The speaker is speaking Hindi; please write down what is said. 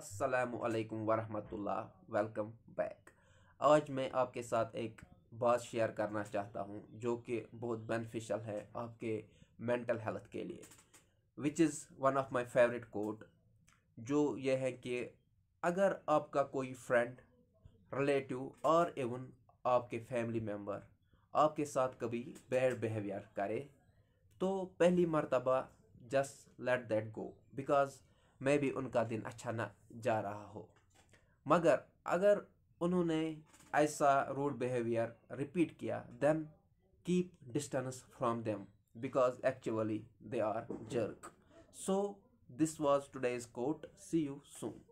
असलकम वरहमतुल्लाह वेलकम बैक आज मैं आपके साथ एक बात शेयर करना चाहता हूँ जो कि बहुत बेनिफिशियल है आपके मेंटल हेल्थ के लिए which is one of my favourite quote जो यह है कि अगर आपका कोई फ्रेंड रिलेटिव और इवन आपके फैमिली मेम्बर आपके साथ कभी बैड बिहेवियर करे तो पहली मरतबा just let that go because मैं भी उनका दिन अच्छा ना जा रहा हो मगर अगर उन्होंने ऐसा रूड बिहेवियर रिपीट किया then keep distance from them because actually they are jerk so this was today's quote see you soon